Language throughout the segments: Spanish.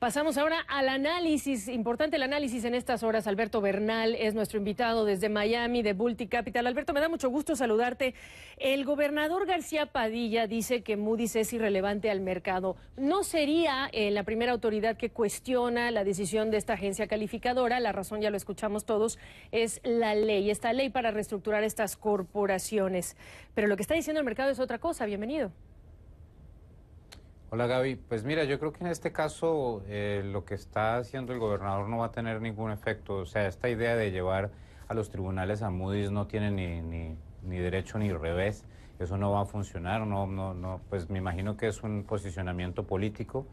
Pasamos ahora al análisis, importante el análisis en estas horas. Alberto Bernal es nuestro invitado desde Miami, de Bulti Capital. Alberto, me da mucho gusto saludarte. El gobernador García Padilla dice que Moody's es irrelevante al mercado. ¿No sería eh, la primera autoridad que cuestiona la decisión de esta agencia calificadora? La razón, ya lo escuchamos todos, es la ley, esta ley para reestructurar estas corporaciones. Pero lo que está diciendo el mercado es otra cosa. Bienvenido. Hola Gaby, pues mira, yo creo que en este caso eh, lo que está haciendo el gobernador no va a tener ningún efecto. O sea, esta idea de llevar a los tribunales a Moody's no tiene ni, derecho ni revés. Eso no va a funcionar, no, no, no, pues me imagino que es un posicionamiento político,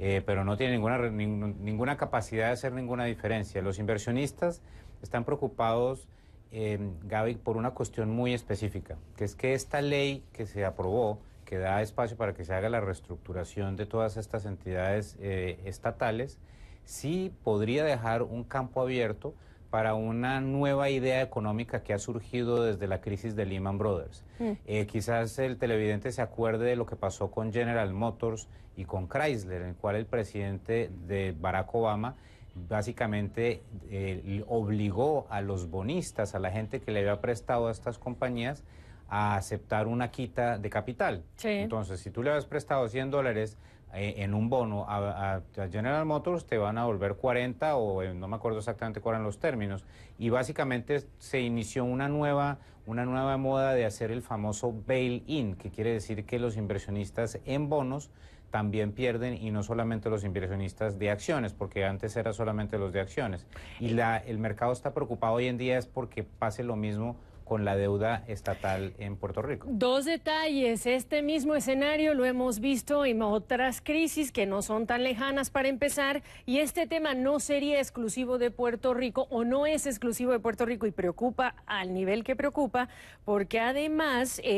eh, pero no tiene ninguna, ninguna capacidad de hacer ninguna diferencia. Los inversionistas están preocupados, eh, Gaby, por una cuestión muy específica, que es que esta ley que se aprobó, que da espacio para que se haga la reestructuración de todas estas entidades eh, estatales, sí podría dejar un campo abierto para una nueva idea económica que ha surgido desde la crisis de Lehman Brothers. Mm. Eh, quizás el televidente se acuerde de lo que pasó con General Motors y con Chrysler, en el cual el presidente de Barack Obama básicamente eh, obligó a los bonistas, a la gente que le había prestado a estas compañías, a aceptar una quita de capital. Entonces, si tú le has prestado 100 dólares eh, en un bono a, General Motors, te van a volver 40 o eh, no me acuerdo exactamente cuáles eran los términos. Y básicamente se inició una nueva, una nueva moda de hacer el famoso bail-in, que quiere decir que los inversionistas en bonos también pierden y no solamente los inversionistas de acciones, porque antes era solamente los de acciones. Y eh. el mercado está preocupado hoy en día es porque pase lo mismo con la deuda estatal en Puerto Rico. Dos detalles. Este mismo escenario lo hemos visto en otras crisis que no son tan lejanas para empezar y este tema no sería exclusivo de Puerto Rico o no es exclusivo de Puerto Rico y preocupa al nivel que preocupa porque además eh,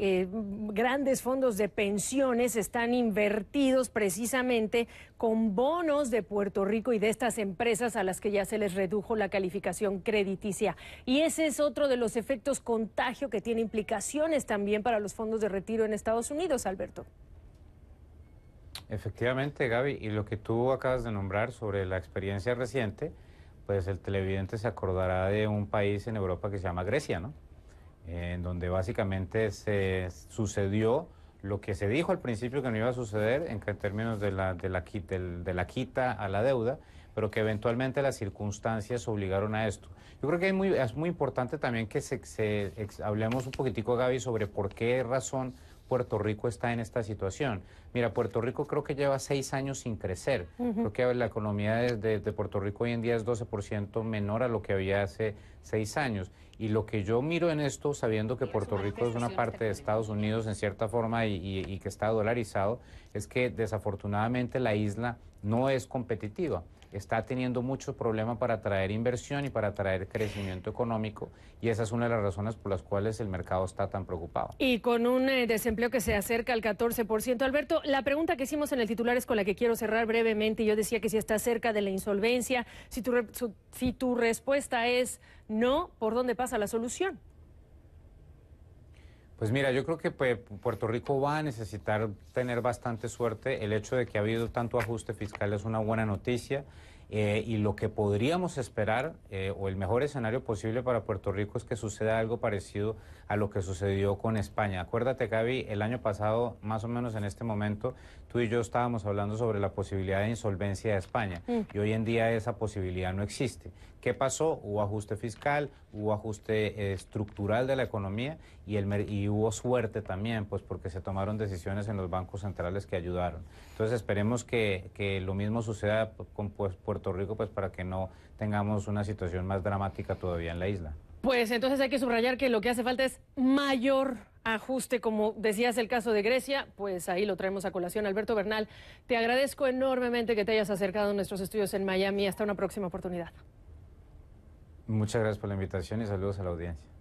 eh, grandes fondos de pensiones están invertidos precisamente con bonos de Puerto Rico y de estas empresas a las que ya se les redujo la calificación crediticia. Y ese es otro de los efectos contagio que tiene implicaciones también para los fondos de retiro en Estados Unidos, Alberto. Efectivamente, Gaby, y lo que tú acabas de nombrar sobre la experiencia reciente, pues el televidente se acordará de un país en Europa que se llama Grecia, ¿no? En donde básicamente se sucedió lo que se dijo al principio que no iba a suceder en términos de la, de la, de la quita a la deuda, pero que eventualmente las circunstancias obligaron a esto. Yo creo que es muy, importante también que hablemos un poquitico, Gaby, sobre por qué razón Puerto Rico está en esta situación. Mira, Puerto Rico creo que lleva seis años sin crecer. porque Creo que la economía de, Puerto Rico hoy en día es 12% menor a lo que había hace seis años. Y lo que yo miro en esto, sabiendo que Puerto Rico es una parte de Estados Unidos en cierta forma y que está dolarizado, es que desafortunadamente la isla no es competitiva está teniendo mucho problema para atraer inversión y para atraer crecimiento económico y esa es una de las razones por las cuales el mercado está tan preocupado. Y con un eh, desempleo que se acerca al 14%, Alberto, la pregunta que hicimos en el titular es con la que quiero cerrar brevemente. Yo decía que si está cerca de la insolvencia, si tu respuesta es no, ¿por dónde pasa la solución? Pues mira, yo creo que pues, Puerto Rico va a necesitar tener bastante suerte. El hecho de que ha habido tanto ajuste fiscal es una buena noticia. Eh, y lo que podríamos esperar, eh, o el mejor escenario posible para Puerto Rico, es que suceda algo parecido a lo que sucedió con España. Acuérdate, Gaby, el año pasado, más o menos en este momento, tú y yo estábamos hablando sobre la posibilidad de insolvencia de España, mm. y hoy en día esa posibilidad no existe. ¿Qué pasó? Hubo ajuste fiscal, hubo ajuste eh, estructural de la economía y, el, hubo suerte también, pues porque se tomaron decisiones en los bancos centrales que ayudaron. Entonces esperemos que, que lo mismo suceda pues, con pues, Puerto Rico, pues para que no tengamos una situación más dramática todavía en la isla. Pues entonces hay que subrayar que lo que hace falta es mayor ajuste, como decías el caso de Grecia, pues ahí lo traemos a colación. Alberto Bernal, te agradezco enormemente que te hayas acercado a nuestros estudios en Miami. Hasta una próxima oportunidad. Muchas gracias por la invitación y saludos a la audiencia.